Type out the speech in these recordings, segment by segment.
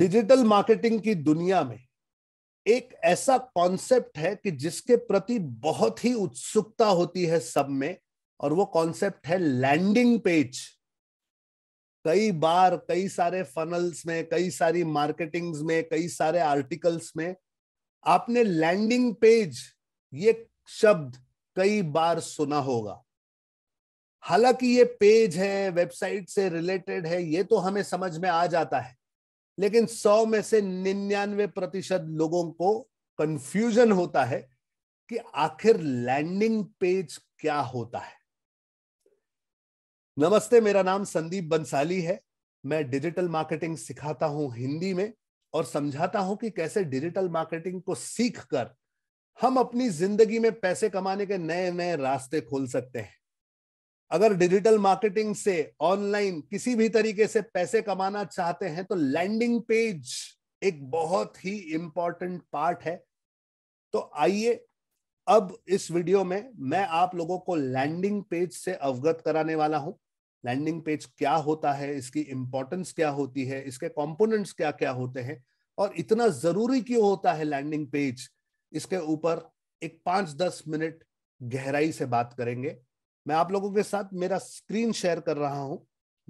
Digital marketing की दुनिया में एक ऐसा कॉन्सेप्ट है कि जिसके प्रति बहुत ही उत्सुकता होती है सब में और वो कॉन्सेप्ट है लैंडिंग पेज कई बार कई सारे फनल्स में कई सारी मार्केटिंग्स में कई सारे आर्टिकल्स में आपने लैंडिंग पेज ये शब्द कई बार सुना होगा हालांकि ये पेज है वेबसाइट से रिलेटेड है ये तो हमें समझ में आ जाता है लेकिन सौ में से निन्यानवे प्रतिशत लोगों को कंफ्यूजन होता है कि आखिर लैंडिंग पेज क्या होता है नमस्ते मेरा नाम संदीप बंसाली है मैं डिजिटल मार्केटिंग सिखाता हूं हिंदी में और समझाता हूं कि कैसे डिजिटल मार्केटिंग को सीखकर हम अपनी जिंदगी में पैसे कमाने के नए नए रास्ते खोल सकते हैं अगर डिजिटल मार्केटिंग से ऑनलाइन किसी भी तरीके से पैसे कमाना चाहते हैं तो लैंडिंग पेज एक बहुत ही इंपॉर्टेंट पार्ट है तो आइए अब इस वीडियो में मैं आप लोगों को लैंडिंग पेज से अवगत कराने वाला हूं लैंडिंग पेज क्या होता है इसकी इंपॉर्टेंस क्या होती है इसके कंपोनेंट्स क्या क्या होते हैं और इतना जरूरी क्यों होता है लैंडिंग पेज इसके ऊपर एक पांच दस मिनट गहराई से बात करेंगे मैं आप लोगों के साथ मेरा स्क्रीन शेयर कर रहा हूं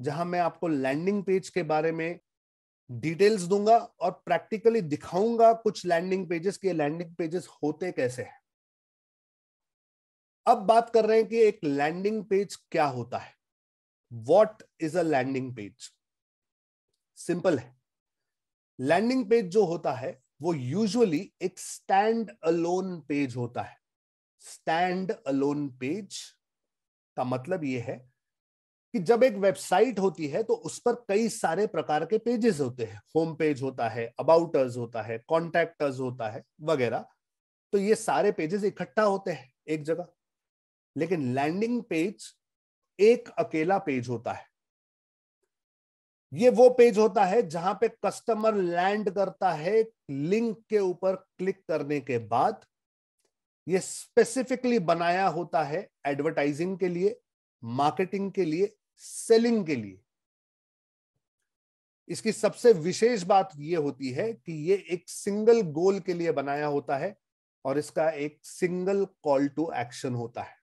जहां मैं आपको लैंडिंग पेज के बारे में डिटेल्स दूंगा और प्रैक्टिकली दिखाऊंगा कुछ लैंडिंग पेजेस के लैंडिंग पेजेस होते कैसे हैं अब बात कर रहे हैं कि एक लैंडिंग पेज क्या होता है what is a landing page simple है लैंडिंग पेज जो होता है वो यूजुअली एक स्टैंड अलोन पेज होता है स्टैंड अलोन पेज का मतलब ये है कि जब एक वेबसाइट होती है तो उस पर कई सारे प्रकार के पेजेस होते हैं होम पेज होता है अबाउटर्स होता है कॉन्टेक्टर्स होता है वगैरह तो ये सारे पेजेस इकट्ठा होते हैं एक जगह लेकिन लैंडिंग पेज एक अकेला पेज होता है ये वो पेज होता है जहां पे कस्टमर लैंड करता है लिंक के ऊपर क्लिक करने के बाद ये स्पेसिफिकली बनाया होता है एडवर्टाइजिंग के लिए मार्केटिंग के लिए सेलिंग के लिए इसकी सबसे विशेष बात यह होती है कि ये एक सिंगल गोल के लिए बनाया होता है और इसका एक सिंगल कॉल टू एक्शन होता है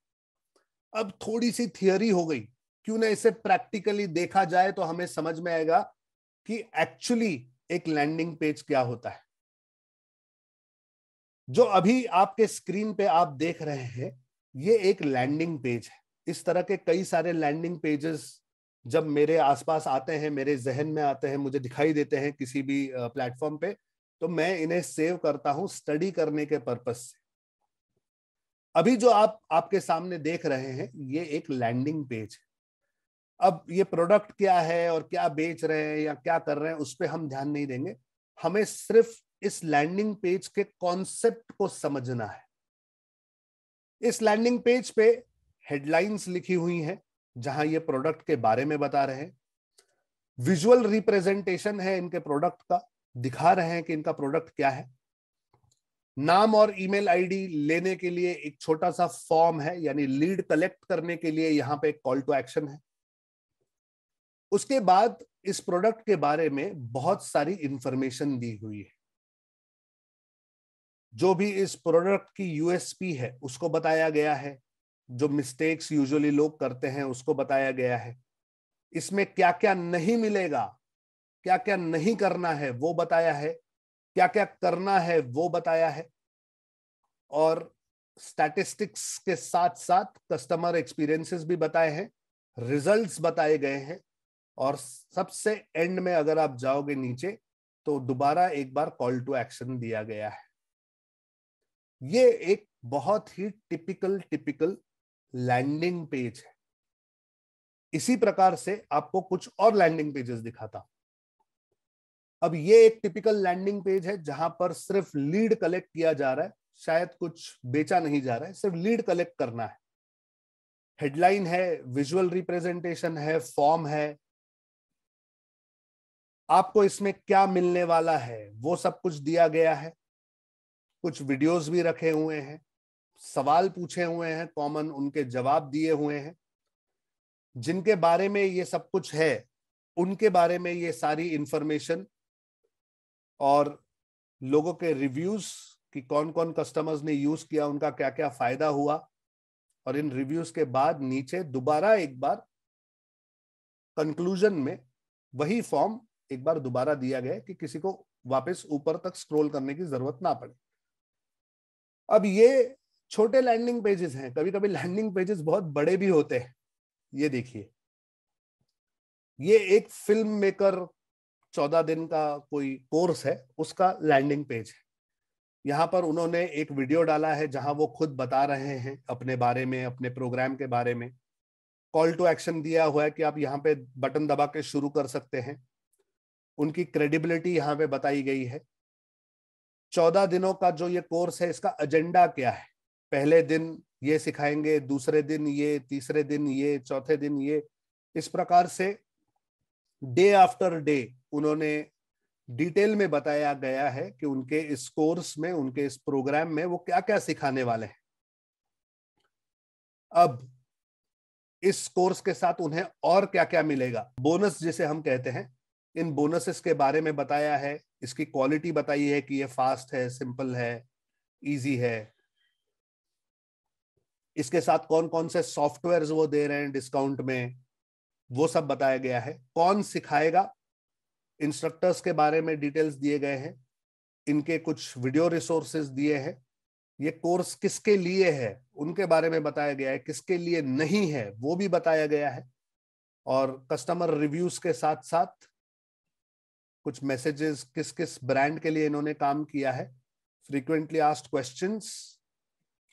अब थोड़ी सी थियोरी हो गई क्यों ना इसे प्रैक्टिकली देखा जाए तो हमें समझ में आएगा कि एक्चुअली एक लैंडिंग पेज क्या होता है जो अभी आपके स्क्रीन पे आप देख रहे हैं ये एक लैंडिंग पेज है इस तरह के कई सारे लैंडिंग पेजेस जब मेरे आसपास आते हैं मेरे जहन में आते हैं मुझे दिखाई देते हैं किसी भी प्लेटफॉर्म पे तो मैं इन्हें सेव करता हूं स्टडी करने के पर्पज से अभी जो आप आपके सामने देख रहे हैं ये एक लैंडिंग पेज है अब ये प्रोडक्ट क्या है और क्या बेच रहे हैं या क्या कर रहे हैं उस पर हम ध्यान नहीं देंगे हमें सिर्फ इस लैंडिंग पेज के कॉन्सेप्ट को समझना है इस लैंडिंग पेज पे हेडलाइंस लिखी हुई हैं जहां ये प्रोडक्ट के बारे में बता रहे हैं विजुअल रिप्रेजेंटेशन है इनके प्रोडक्ट का दिखा रहे हैं कि इनका प्रोडक्ट क्या है नाम और ईमेल आईडी लेने के लिए एक छोटा सा फॉर्म है यानी लीड कलेक्ट करने के लिए यहां पे कॉल टू एक्शन है उसके बाद इस प्रोडक्ट के बारे में बहुत सारी इंफॉर्मेशन दी हुई है जो भी इस प्रोडक्ट की यूएसपी है उसको बताया गया है जो मिस्टेक्स यूजुअली लोग करते हैं उसको बताया गया है इसमें क्या क्या नहीं मिलेगा क्या क्या नहीं करना है वो बताया है क्या क्या करना है वो बताया है और स्टैटिस्टिक्स के साथ साथ कस्टमर एक्सपीरियंसेस भी बताए हैं रिजल्ट्स बताए गए हैं और सबसे एंड में अगर आप जाओगे नीचे तो दोबारा एक बार कॉल टू एक्शन दिया गया है ये एक बहुत ही टिपिकल टिपिकल लैंडिंग पेज है इसी प्रकार से आपको कुछ और लैंडिंग पेजेस दिखाता अब ये एक टिपिकल लैंडिंग पेज है जहां पर सिर्फ लीड कलेक्ट किया जा रहा है शायद कुछ बेचा नहीं जा रहा है सिर्फ लीड कलेक्ट करना है हेडलाइन है विजुअल रिप्रेजेंटेशन है फॉर्म है आपको इसमें क्या मिलने वाला है वो सब कुछ दिया गया है कुछ वीडियोस भी रखे हुए हैं सवाल पूछे हुए हैं कॉमन उनके जवाब दिए हुए हैं जिनके बारे में ये सब कुछ है उनके बारे में ये सारी इंफॉर्मेशन और लोगों के रिव्यूज कि कौन कौन कस्टमर्स ने यूज किया उनका क्या क्या फायदा हुआ और इन रिव्यूज के बाद नीचे दोबारा एक बार कंक्लूजन में वही फॉर्म एक बार दोबारा दिया गया कि किसी को वापस ऊपर तक स्क्रॉल करने की जरूरत ना पड़े अब ये छोटे लैंडिंग पेजेस हैं कभी कभी लैंडिंग पेजेस बहुत बड़े भी होते हैं ये देखिए ये एक फिल्म मेकर चौदह दिन का कोई कोर्स है उसका लैंडिंग पेज है यहाँ पर उन्होंने एक वीडियो डाला है जहां वो खुद बता रहे हैं अपने बारे में अपने प्रोग्राम के बारे में कॉल टू एक्शन दिया हुआ है कि आप यहाँ पे बटन दबा के शुरू कर सकते हैं उनकी क्रेडिबिलिटी यहाँ पे बताई गई है चौदह दिनों का जो ये कोर्स है इसका एजेंडा क्या है पहले दिन ये सिखाएंगे दूसरे दिन ये तीसरे दिन ये चौथे दिन ये इस प्रकार से डे आफ्टर डे उन्होंने डिटेल में बताया गया है कि उनके इस कोर्स में उनके इस प्रोग्राम में वो क्या क्या सिखाने वाले हैं अब इस कोर्स के साथ उन्हें और क्या क्या मिलेगा बोनस जिसे हम कहते हैं इन बोनसेस के बारे में बताया है इसकी क्वालिटी बताई है कि ये फास्ट है सिंपल है इजी है इसके साथ कौन कौन से सॉफ्टवेयर वो दे रहे हैं डिस्काउंट में वो सब बताया गया है कौन सिखाएगा इंस्ट्रक्टर्स के बारे में डिटेल्स दिए गए हैं इनके कुछ वीडियो रिसोर्सेज दिए हैं ये कोर्स किसके लिए है उनके बारे में बताया गया है किसके लिए नहीं है वो भी बताया गया है और कस्टमर रिव्यूज के साथ साथ कुछ मैसेजेस किस किस ब्रांड के लिए इन्होंने काम किया है फ्रीक्वेंटली आस्ट क्वेश्चन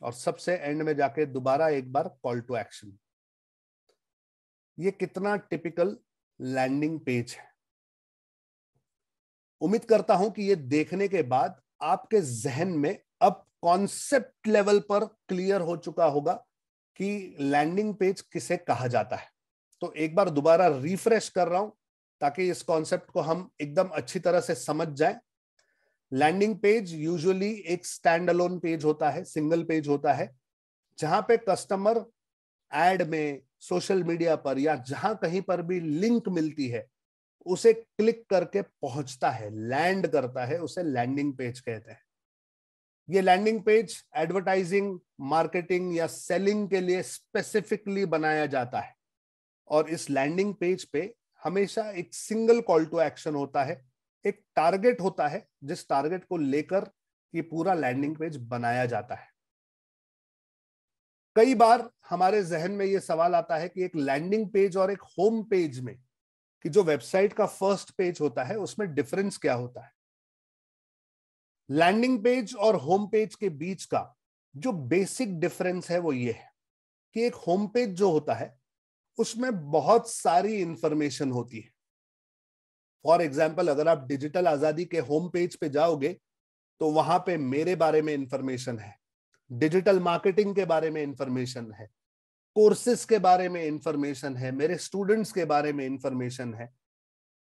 और सबसे एंड में जाके दोबारा एक बार कॉल टू एक्शन ये कितना टिपिकल लैंडिंग पेज है उम्मीद करता हूं कि ये देखने के बाद आपके जहन में अब कॉन्सेप्ट लेवल पर क्लियर हो चुका होगा कि लैंडिंग पेज किसे कहा जाता है तो एक बार दोबारा रिफ्रेश कर रहा हूं ताकि इस कॉन्सेप्ट को हम एकदम अच्छी तरह से समझ जाए लैंडिंग पेज यूजुअली एक स्टैंड अलोन पेज होता है सिंगल पेज होता है जहां पे कस्टमर एड में सोशल मीडिया पर या जहां कहीं पर भी लिंक मिलती है उसे क्लिक करके पहुंचता है लैंड करता है उसे लैंडिंग पेज कहते हैं ये लैंडिंग पेज एडवर्टाइजिंग मार्केटिंग या सेलिंग के लिए स्पेसिफिकली बनाया जाता है और इस लैंडिंग पेज पे हमेशा एक सिंगल कॉल टू एक्शन होता है एक टारगेट होता है जिस टारगेट को लेकर ये पूरा लैंडिंग पेज बनाया जाता है कई बार हमारे जहन में ये सवाल आता है कि एक लैंडिंग पेज और एक होम पेज में कि जो वेबसाइट का फर्स्ट पेज होता है उसमें डिफरेंस क्या होता है लैंडिंग पेज और होम पेज के बीच का जो बेसिक डिफरेंस है वो ये है कि एक होम पेज जो होता है उसमें बहुत सारी इंफॉर्मेशन होती है फॉर एग्जाम्पल अगर आप डिजिटल आजादी के होम पेज पे जाओगे तो वहां पे मेरे बारे में इंफॉर्मेशन है डिजिटल मार्केटिंग के बारे में इंफॉर्मेशन है कोर्सेस के बारे में इंफॉर्मेशन है मेरे स्टूडेंट्स के बारे में इंफॉर्मेशन है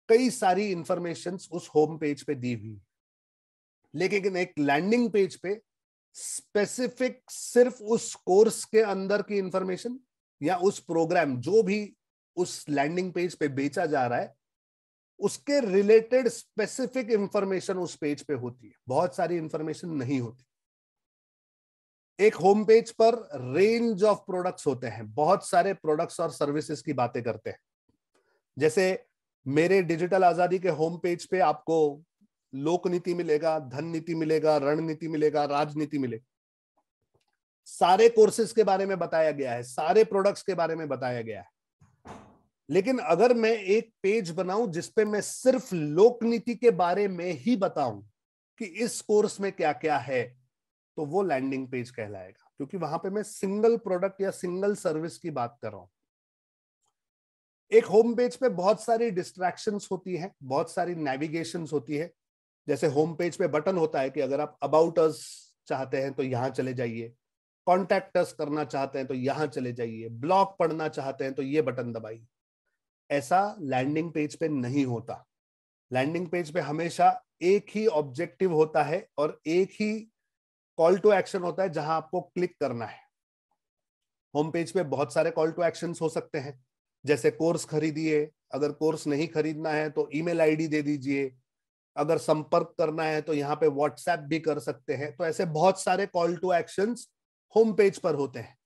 कई सारी इंफॉर्मेशन उस होम पेज पे दी हुई लेकिन एक लैंडिंग पेज पे स्पेसिफिक सिर्फ उस कोर्स के अंदर की इंफॉर्मेशन या उस प्रोग्राम जो भी उस लैंडिंग पेज पे बेचा जा रहा है उसके रिलेटेड स्पेसिफिक इंफॉर्मेशन उस पेज पे होती है बहुत सारी इंफॉर्मेशन नहीं होती एक होम पेज पर रेंज ऑफ प्रोडक्ट्स होते हैं बहुत सारे प्रोडक्ट्स और सर्विसेज की बातें करते हैं जैसे मेरे डिजिटल आजादी के होम पेज पे आपको लोक नीति मिलेगा धन नीति मिलेगा रणनीति मिलेगा राजनीति मिलेगी सारे कोर्सेज के बारे में बताया गया है सारे प्रोडक्ट्स के बारे में बताया गया है लेकिन अगर मैं एक पेज बनाऊं जिसपे मैं सिर्फ लोक नीति के बारे में ही बताऊं कि इस कोर्स में क्या क्या है तो वो लैंडिंग पेज कहलाएगा क्योंकि वहां पे मैं सिंगल प्रोडक्ट या सिंगल सर्विस की बात कर रहा हूं एक होम पेज पे बहुत सारी डिस्ट्रैक्शन होती है बहुत सारी नेविगेशन होती है जैसे होम पेज पे बटन होता है कि अगर आप अबाउट अस चाहते हैं तो यहां चले जाइए कॉन्टैक्ट करना चाहते हैं तो यहां चले जाइए ब्लॉग पढ़ना चाहते हैं तो ये बटन दबाइए ऐसा लैंडिंग पेज पे नहीं होता लैंडिंग पेज पे हमेशा एक ही ऑब्जेक्टिव होता है और एक ही कॉल टू एक्शन होता है जहां आपको क्लिक करना है होम पेज पे बहुत सारे कॉल टू एक्शन हो सकते हैं जैसे कोर्स खरीदिए अगर कोर्स नहीं खरीदना है तो ईमेल आईडी दे दीजिए अगर संपर्क करना है तो यहाँ पे व्हाट्सएप भी कर सकते हैं तो ऐसे बहुत सारे call to actions home page पर होते हैं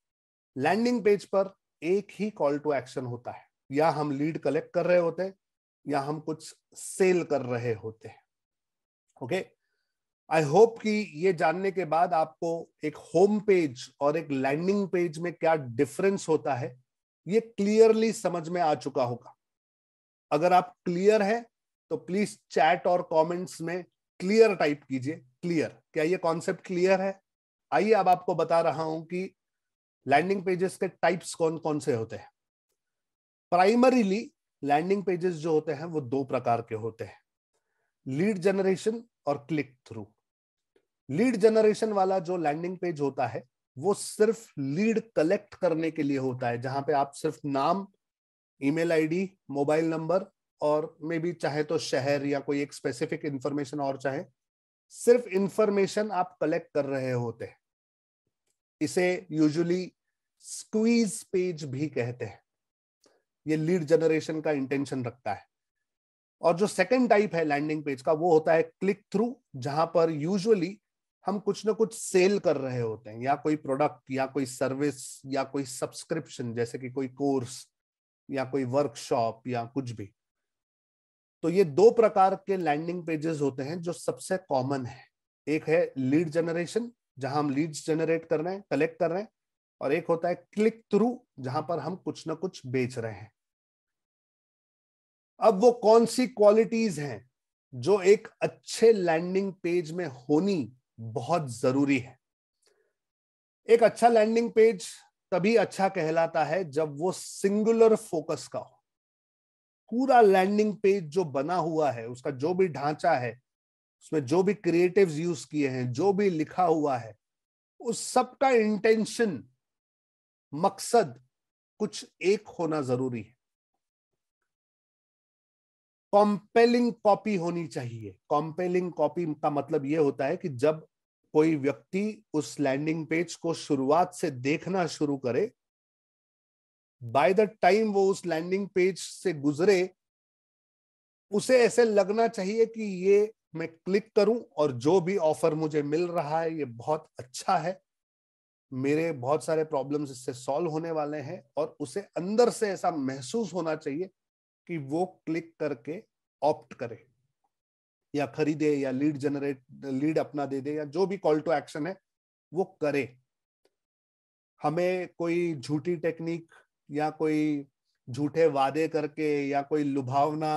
लैंडिंग पेज पर एक ही कॉल टू एक्शन होता है या हम लीड कलेक्ट कर रहे होते हैं या हम कुछ सेल कर रहे होते हैं ओके आई होप कि ये जानने के बाद आपको एक होम पेज और एक लैंडिंग पेज में क्या डिफरेंस होता है ये क्लियरली समझ में आ चुका होगा अगर आप क्लियर है तो प्लीज चैट और कमेंट्स में क्लियर टाइप कीजिए क्लियर क्या ये कॉन्सेप्ट क्लियर है आइए अब आपको बता रहा हूं कि लैंडिंग पेजेस के टाइप्स कौन कौन से होते हैं प्राइमरीली लैंडिंग पेजेस जो होते हैं वो दो प्रकार के होते हैं लीड जनरेशन और क्लिक थ्रू लीड जनरेशन वाला जो लैंडिंग पेज होता है वो सिर्फ लीड कलेक्ट करने के लिए होता है जहां पे आप सिर्फ नाम ईमेल आईडी, मोबाइल नंबर और मे बी चाहे तो शहर या कोई एक स्पेसिफिक इंफॉर्मेशन और चाहे सिर्फ इंफॉर्मेशन आप कलेक्ट कर रहे होते हैं इसे यूजुअली स्क्वीज पेज भी कहते हैं ये लीड जनरेशन का इंटेंशन रखता है और जो सेकंड टाइप है लैंडिंग पेज का वो होता है क्लिक थ्रू जहां पर यूजुअली हम कुछ ना कुछ सेल कर रहे होते हैं या कोई प्रोडक्ट या कोई सर्विस या कोई सब्सक्रिप्शन जैसे कि कोई कोर्स या कोई वर्कशॉप या कुछ भी तो ये दो प्रकार के लैंडिंग पेजेस होते हैं जो सबसे कॉमन है एक है लीड जनरेशन जहां हम लीड्स जनरेट कर रहे हैं कलेक्ट कर रहे हैं और एक होता है क्लिक थ्रू जहां पर हम कुछ ना कुछ बेच रहे हैं अब वो कौन सी क्वालिटीज हैं जो एक अच्छे लैंडिंग पेज में होनी बहुत जरूरी है एक अच्छा लैंडिंग पेज तभी अच्छा कहलाता है जब वो सिंगुलर फोकस का हो पूरा लैंडिंग पेज जो बना हुआ है उसका जो भी ढांचा है उसमें जो भी क्रिएटिव यूज किए हैं जो भी लिखा हुआ है उस सब का इंटेंशन मकसद कुछ एक होना जरूरी है कॉम्पेलिंग कॉपी होनी चाहिए कॉम्पेलिंग कॉपी का मतलब यह होता है कि जब कोई व्यक्ति उस लैंडिंग पेज को शुरुआत से देखना शुरू करे बाय द टाइम वो उस लैंडिंग पेज से गुजरे उसे ऐसे लगना चाहिए कि ये मैं क्लिक करूं और जो भी ऑफर मुझे मिल रहा है ये बहुत अच्छा है मेरे बहुत सारे प्रॉब्लम्स इससे सॉल्व होने वाले हैं और उसे अंदर से ऐसा महसूस होना चाहिए कि वो क्लिक करके ऑप्ट करे या खरीदे या लीड जनरेट लीड अपना दे दे या जो भी कॉल टू एक्शन है वो करे हमें कोई झूठी टेक्निक या कोई झूठे वादे करके या कोई लुभावना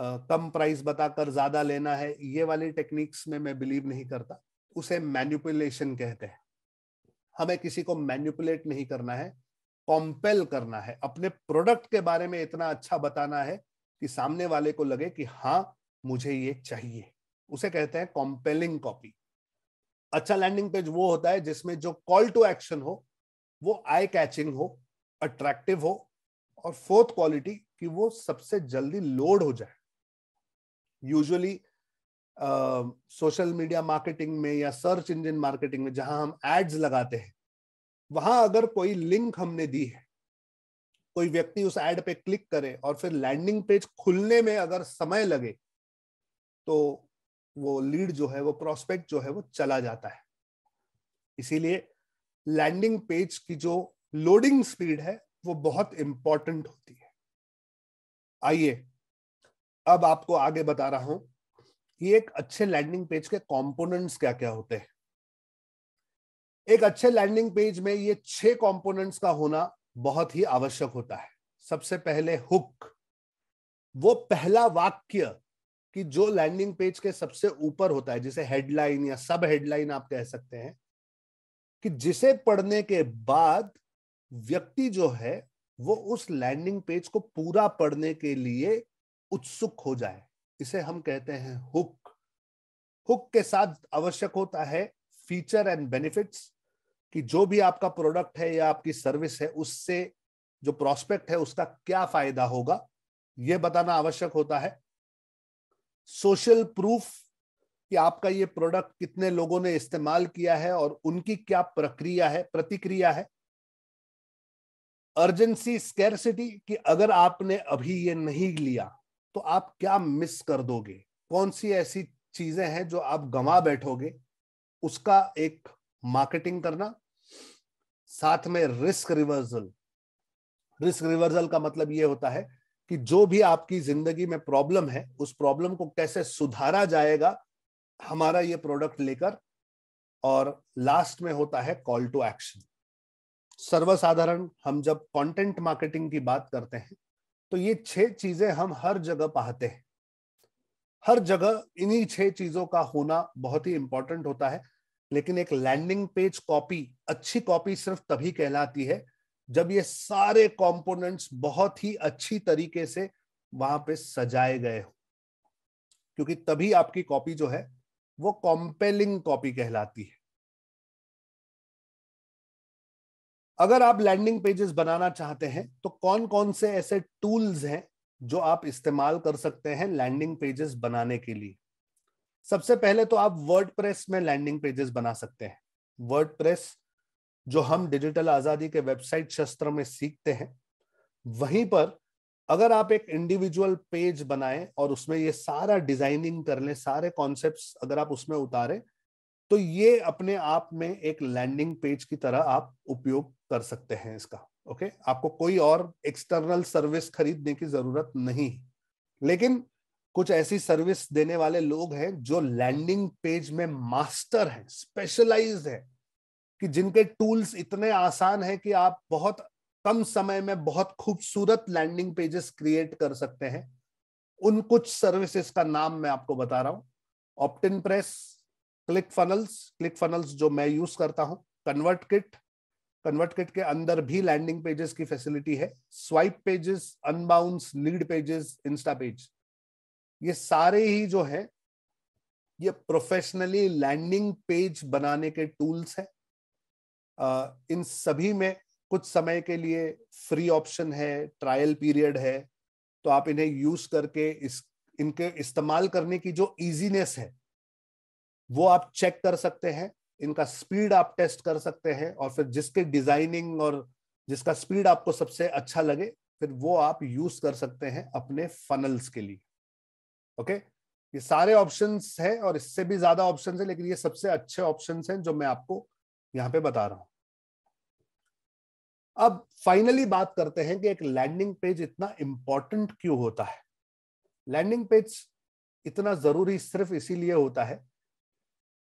कम प्राइस बताकर ज्यादा लेना है ये वाली टेक्निक्स में मैं बिलीव नहीं करता उसे मैन्युपुलेशन कहते हैं हमें किसी को मैन्युपुलेट नहीं करना है कॉम्पेल करना है अपने प्रोडक्ट के बारे में इतना अच्छा बताना है कि सामने वाले को लगे कि हाँ मुझे ये चाहिए उसे कहते हैं कॉम्पेलिंग कॉपी अच्छा लैंडिंग पेज वो होता है जिसमें जो कॉल टू एक्शन हो वो आई कैचिंग हो अट्रैक्टिव हो और फोर्थ क्वालिटी कि वो सबसे जल्दी लोड हो जाए यूजुअली सोशल मीडिया मार्केटिंग में या सर्च इंजन मार्केटिंग में जहां हम एड्स लगाते हैं वहां अगर कोई लिंक हमने दी है कोई व्यक्ति उस एड पे क्लिक करे और फिर लैंडिंग पेज खुलने में अगर समय लगे तो वो लीड जो है वो प्रोस्पेक्ट जो है वो चला जाता है इसीलिए लैंडिंग पेज की जो लोडिंग स्पीड है वो बहुत इंपॉर्टेंट होती है आइए अब आपको आगे बता रहा हूं कि एक अच्छे लैंडिंग पेज के कंपोनेंट्स क्या क्या होते हैं एक अच्छे लैंडिंग पेज में ये छह कंपोनेंट्स का होना बहुत ही आवश्यक होता है सबसे पहले हुक वो पहला वाक्य कि जो लैंडिंग पेज के सबसे ऊपर होता है जिसे हेडलाइन या सब हेडलाइन आप कह सकते हैं कि जिसे पढ़ने के बाद व्यक्ति जो है वो उस लैंडिंग पेज को पूरा पढ़ने के लिए उत्सुक हो जाए इसे हम कहते हैं हुक हुक के साथ आवश्यक होता है फीचर एंड बेनिफिट्स कि जो भी आपका प्रोडक्ट है या आपकी सर्विस है उससे जो प्रोस्पेक्ट है उसका क्या फायदा होगा यह बताना आवश्यक होता है सोशल प्रूफ कि आपका ये प्रोडक्ट कितने लोगों ने इस्तेमाल किया है और उनकी क्या प्रक्रिया है प्रतिक्रिया है अर्जेंसी स्केरसिटी कि अगर आपने अभी ये नहीं लिया तो आप क्या मिस कर दोगे कौन सी ऐसी चीजें हैं जो आप गंवा बैठोगे उसका एक मार्केटिंग करना साथ में रिस्क रिवर्सल रिस्क रिवर्सल का मतलब यह होता है कि जो भी आपकी जिंदगी में प्रॉब्लम है उस प्रॉब्लम को कैसे सुधारा जाएगा हमारा ये प्रोडक्ट लेकर और लास्ट में होता है कॉल टू एक्शन सर्वसाधारण हम जब कंटेंट मार्केटिंग की बात करते हैं तो ये छह चीजें हम हर जगह पाते हैं हर जगह इन्हीं छह चीजों का होना बहुत ही इंपॉर्टेंट होता है लेकिन एक लैंडिंग पेज कॉपी अच्छी कॉपी सिर्फ तभी कहलाती है जब ये सारे कंपोनेंट्स बहुत ही अच्छी तरीके से वहां पे सजाए गए हो क्योंकि तभी आपकी कॉपी जो है वो कॉम्पेलिंग कॉपी कहलाती है अगर आप लैंडिंग पेजेस बनाना चाहते हैं तो कौन कौन से ऐसे टूल्स हैं जो आप इस्तेमाल कर सकते हैं लैंडिंग पेजेस बनाने के लिए सबसे पहले तो आप वर्ड में लैंडिंग पेजेस बना सकते हैं वर्ड जो हम डिजिटल आजादी के वेबसाइट शस्त्र में सीखते हैं वहीं पर अगर आप एक इंडिविजुअल पेज बनाएं और उसमें ये सारा डिजाइनिंग कर लें सारे कॉन्सेप्ट्स अगर आप उसमें उतारें तो ये अपने आप में एक लैंडिंग पेज की तरह आप उपयोग कर सकते हैं इसका ओके okay? आपको कोई और एक्सटर्नल सर्विस खरीदने की जरूरत नहीं लेकिन कुछ ऐसी सर्विस देने वाले लोग हैं जो लैंडिंग पेज में मास्टर हैं स्पेशलाइज है कि जिनके टूल्स इतने आसान हैं कि आप बहुत कम समय में बहुत खूबसूरत लैंडिंग पेजेस क्रिएट कर सकते हैं उन कुछ सर्विसेज का नाम मैं आपको बता रहा हूं opt in press click funnels click funnels जो मैं यूज करता हूं कन्वर्ट किट कन्वर्ट किट के अंदर भी लैंडिंग पेजेस की फैसिलिटी है swipe pages Unbounce Leadpages Instapage ये सारे ही जो है ये प्रोफेशनली लैंडिंग पेज बनाने के टूल्स है इन सभी में कुछ समय के लिए फ्री ऑप्शन है ट्रायल पीरियड है तो आप इन्हें यूज करके इस इनके इस्तेमाल करने की जो इजीनेस है वो आप चेक कर सकते हैं इनका स्पीड आप टेस्ट कर सकते हैं और फिर जिसके डिजाइनिंग और जिसका स्पीड आपको सबसे अच्छा लगे फिर वो आप यूज कर सकते हैं अपने फनल्स के लिए ओके ये सारे ऑप्शंस है और इससे भी ज्यादा ऑप्शंस है लेकिन ये सबसे अच्छे ऑप्शंस हैं जो मैं आपको यहाँ पे बता रहा हूं अब फाइनली बात करते हैं कि एक लैंडिंग पेज इतना इंपॉर्टेंट क्यों होता है लैंडिंग पेज इतना जरूरी सिर्फ इसीलिए होता है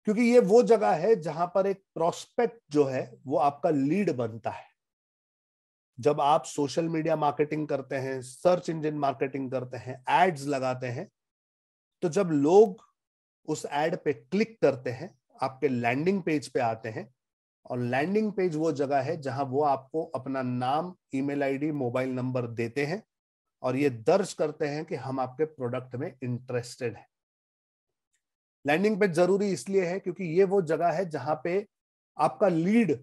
क्योंकि ये वो जगह है जहां पर एक प्रोस्पेक्ट जो है वो आपका लीड बनता है जब आप सोशल मीडिया मार्केटिंग करते हैं सर्च इंजन मार्केटिंग करते हैं एड्स लगाते हैं तो जब लोग उस एड पे क्लिक करते हैं आपके लैंडिंग पेज पे आते हैं और लैंडिंग पेज वो जगह है जहां वो आपको अपना नाम ईमेल आईडी मोबाइल नंबर देते हैं और ये दर्ज करते हैं कि हम आपके प्रोडक्ट में इंटरेस्टेड हैं लैंडिंग पेज जरूरी इसलिए है क्योंकि ये वो जगह है जहां पे आपका लीड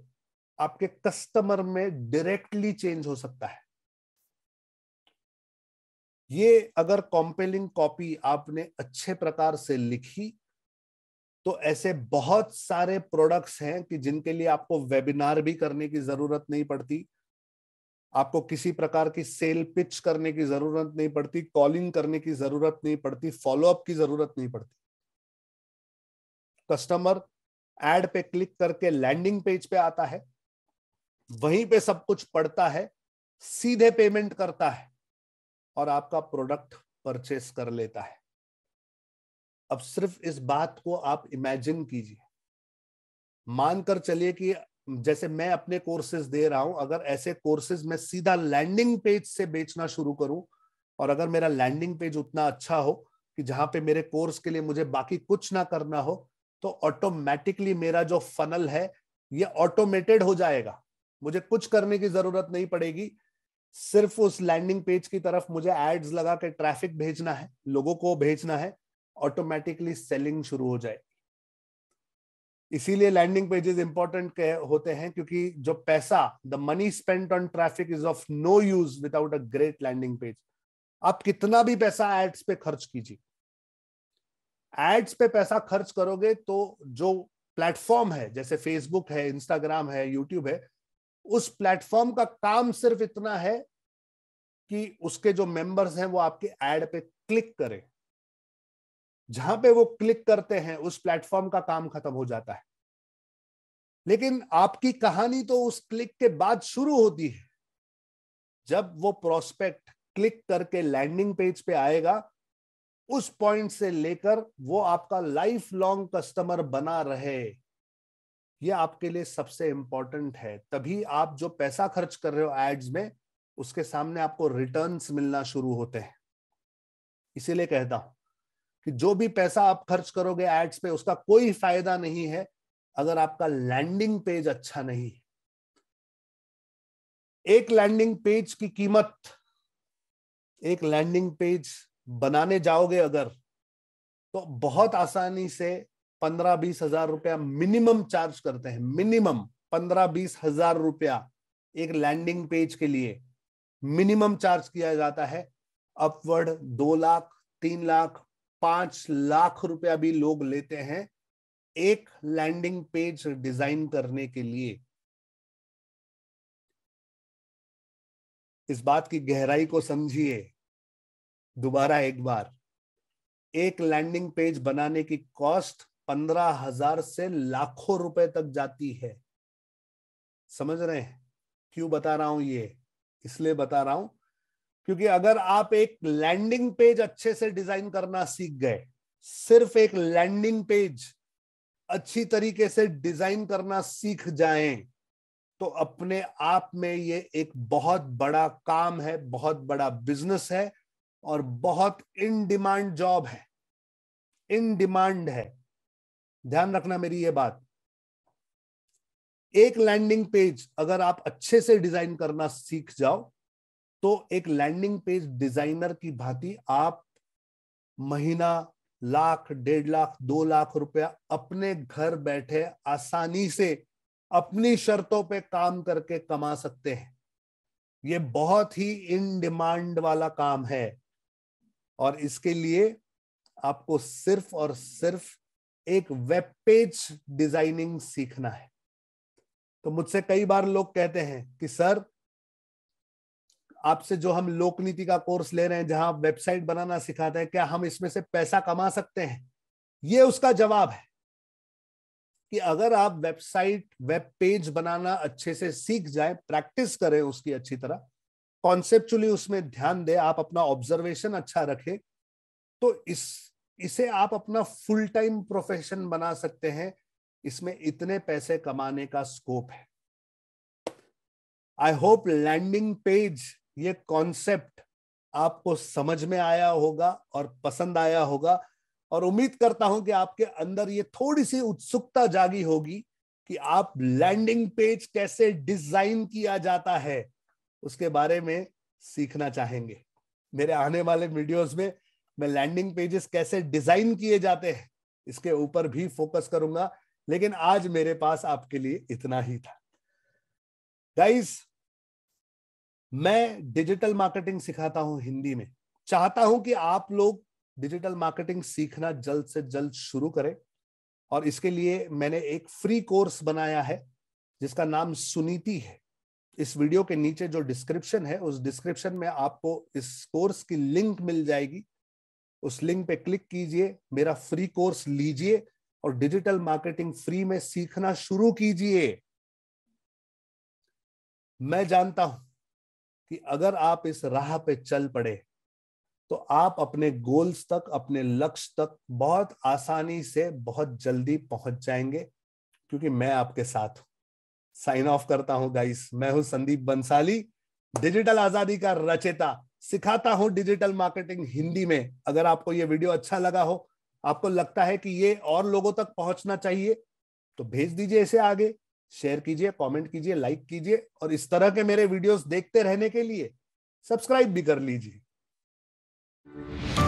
आपके कस्टमर में डायरेक्टली चेंज हो सकता है ये अगर कॉम्पेलिंग कॉपी आपने अच्छे प्रकार से लिखी तो ऐसे बहुत सारे प्रोडक्ट्स हैं कि जिनके लिए आपको वेबिनार भी करने की जरूरत नहीं पड़ती आपको किसी प्रकार की सेल पिच करने की जरूरत नहीं पड़ती कॉलिंग करने की जरूरत नहीं पड़ती फॉलोअप की जरूरत नहीं पड़ती कस्टमर एड पे क्लिक करके लैंडिंग पेज पे आता है वहीं पे सब कुछ पड़ता है सीधे पेमेंट करता है और आपका प्रोडक्ट परचेस कर लेता है अब सिर्फ इस बात को आप इमेजिन कीजिए मानकर चलिए कि जैसे मैं अपने कोर्सेज दे रहा हूं अगर ऐसे कोर्सेज में सीधा लैंडिंग पेज से बेचना शुरू करूं और अगर मेरा लैंडिंग पेज उतना अच्छा हो कि जहां पे मेरे कोर्स के लिए मुझे बाकी कुछ ना करना हो तो ऑटोमेटिकली मेरा जो फनल है ये ऑटोमेटेड हो जाएगा मुझे कुछ करने की जरूरत नहीं पड़ेगी सिर्फ उस लैंडिंग पेज की तरफ मुझे एड्स लगा के ट्रैफिक भेजना है लोगों को भेजना है ऑटोमेटिकली सेलिंग शुरू हो जाएगी इसीलिए लैंडिंग पेजेस इंपॉर्टेंट होते हैं क्योंकि जो पैसा the money spent on traffic is of no use without a great landing page आप कितना भी पैसा एड्स पे खर्च कीजिए एड्स पे पैसा खर्च करोगे तो जो प्लेटफॉर्म है जैसे फेसबुक है इंस्टाग्राम है यूट्यूब है उस प्लेटफॉर्म का काम सिर्फ इतना है कि उसके जो मेंबर्स हैं वो आपके एड पे क्लिक करें जहां पे वो क्लिक करते हैं उस प्लेटफॉर्म का काम खत्म हो जाता है लेकिन आपकी कहानी तो उस क्लिक के बाद शुरू होती है जब वो प्रोस्पेक्ट क्लिक करके लैंडिंग पेज पे आएगा उस पॉइंट से लेकर वो आपका लाइफ लॉन्ग कस्टमर बना रहे ये आपके लिए सबसे इंपॉर्टेंट है तभी आप जो पैसा खर्च कर रहे हो एड्स में उसके सामने आपको रिटर्न्स मिलना शुरू होते हैं इसीलिए कहता हूं कि जो भी पैसा आप खर्च करोगे एड्स पे उसका कोई फायदा नहीं है अगर आपका लैंडिंग पेज अच्छा नहीं एक लैंडिंग पेज की कीमत एक लैंडिंग पेज बनाने जाओगे अगर तो बहुत आसानी से पंद्रह बीस हजार रुपया मिनिमम चार्ज करते हैं मिनिमम पंद्रह बीस हजार रुपया एक लैंडिंग पेज के लिए मिनिमम चार्ज किया जाता है अपवर्ड दो लाख तीन लाख पांच लाख रुपया भी लोग लेते हैं एक लैंडिंग पेज डिजाइन करने के लिए इस बात की गहराई को समझिए दोबारा एक बार एक लैंडिंग पेज बनाने की कॉस्ट पंद्रह हजार से लाखों रुपए तक जाती है समझ रहे हैं क्यों बता रहा हूं ये इसलिए बता रहा हूं क्योंकि अगर आप एक लैंडिंग पेज अच्छे से डिजाइन करना सीख गए सिर्फ एक लैंडिंग पेज अच्छी तरीके से डिजाइन करना सीख जाएं तो अपने आप में ये एक बहुत बड़ा काम है बहुत बड़ा बिजनेस है और बहुत इन डिमांड जॉब है इन डिमांड है ध्यान रखना मेरी ये बात एक लैंडिंग पेज अगर आप अच्छे से डिजाइन करना सीख जाओ तो एक लैंडिंग पेज डिजाइनर की भांति आप महीना लाख डेढ़ लाख दो लाख रुपया अपने घर बैठे आसानी से अपनी शर्तों पे काम करके कमा सकते हैं ये बहुत ही इन डिमांड वाला काम है और इसके लिए आपको सिर्फ और सिर्फ एक वेब पेज डिजाइनिंग सीखना है तो मुझसे कई बार लोग कहते हैं कि सर आपसे जो हम लोक नीति का कोर्स ले रहे हैं जहां आप वेबसाइट बनाना सिखाते हैं क्या हम इसमें से पैसा कमा सकते हैं ये उसका जवाब है कि अगर आप वेबसाइट वेब पेज बनाना अच्छे से सीख जाए प्रैक्टिस करें उसकी अच्छी तरह कॉन्सेप्चुअली उसमें ध्यान दे आप अपना ऑब्जर्वेशन अच्छा रखें तो इस इसे आप अपना फुल टाइम प्रोफेशन बना सकते हैं इसमें इतने पैसे कमाने का स्कोप है आई होप लैंडिंग पेज ये कॉन्सेप्ट आपको समझ में आया होगा और पसंद आया होगा और उम्मीद करता हूं कि आपके अंदर ये थोड़ी सी उत्सुकता जागी होगी कि आप लैंडिंग पेज कैसे डिजाइन किया जाता है उसके बारे में सीखना चाहेंगे मेरे आने वाले वीडियोस में मैं लैंडिंग पेजेस कैसे डिजाइन किए जाते हैं इसके ऊपर भी फोकस करूंगा लेकिन आज मेरे पास आपके लिए इतना ही था गाइस मैं डिजिटल मार्केटिंग सिखाता हूं हिंदी में चाहता हूं कि आप लोग डिजिटल मार्केटिंग सीखना जल्द से जल्द शुरू करें और इसके लिए मैंने एक फ्री कोर्स बनाया है जिसका नाम सुनीति है इस वीडियो के नीचे जो डिस्क्रिप्शन है उस डिस्क्रिप्शन में आपको इस कोर्स की लिंक मिल जाएगी उस लिंक पे क्लिक कीजिए मेरा फ्री कोर्स लीजिए और डिजिटल मार्केटिंग फ्री में सीखना शुरू कीजिए मैं जानता हूं कि अगर आप इस राह पे चल पड़े तो आप अपने गोल्स तक अपने लक्ष्य तक बहुत आसानी से बहुत जल्दी पहुंच जाएंगे क्योंकि मैं आपके साथ हूं साइन ऑफ करता हूं गाइस मैं हूं संदीप बंसाली डिजिटल आजादी का रचेता सिखाता हूं डिजिटल मार्केटिंग हिंदी में अगर आपको ये वीडियो अच्छा लगा हो आपको लगता है कि ये और लोगों तक पहुंचना चाहिए तो भेज दीजिए इसे आगे शेयर कीजिए कमेंट कीजिए लाइक कीजिए और इस तरह के मेरे वीडियोस देखते रहने के लिए सब्सक्राइब भी कर लीजिए